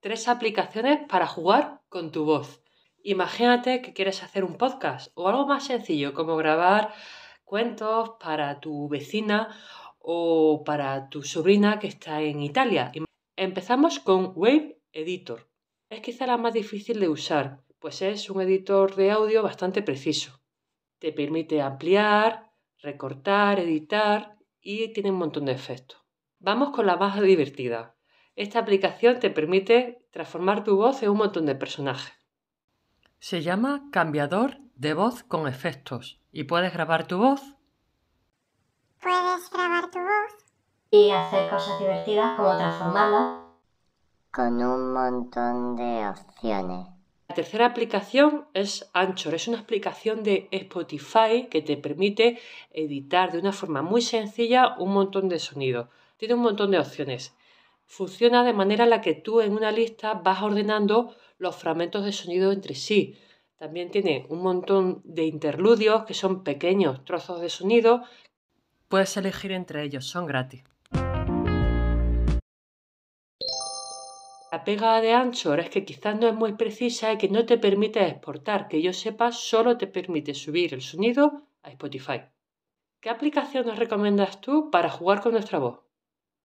tres aplicaciones para jugar con tu voz. Imagínate que quieres hacer un podcast o algo más sencillo como grabar cuentos para tu vecina o para tu sobrina que está en Italia. Empezamos con Wave Editor. Es quizá la más difícil de usar, pues es un editor de audio bastante preciso. Te permite ampliar, recortar, editar y tiene un montón de efectos. Vamos con la más divertida, esta aplicación te permite transformar tu voz en un montón de personajes. Se llama cambiador de voz con efectos y puedes grabar tu voz. Puedes grabar tu voz. Y hacer cosas divertidas como transformarla. Con un montón de opciones. La tercera aplicación es Anchor. Es una aplicación de Spotify que te permite editar de una forma muy sencilla un montón de sonidos. Tiene un montón de opciones Funciona de manera en la que tú en una lista vas ordenando los fragmentos de sonido entre sí. También tiene un montón de interludios que son pequeños trozos de sonido. Puedes elegir entre ellos, son gratis. La pega de Anchor es que quizás no es muy precisa y que no te permite exportar. Que yo sepa, solo te permite subir el sonido a Spotify. ¿Qué aplicación nos recomiendas tú para jugar con nuestra voz?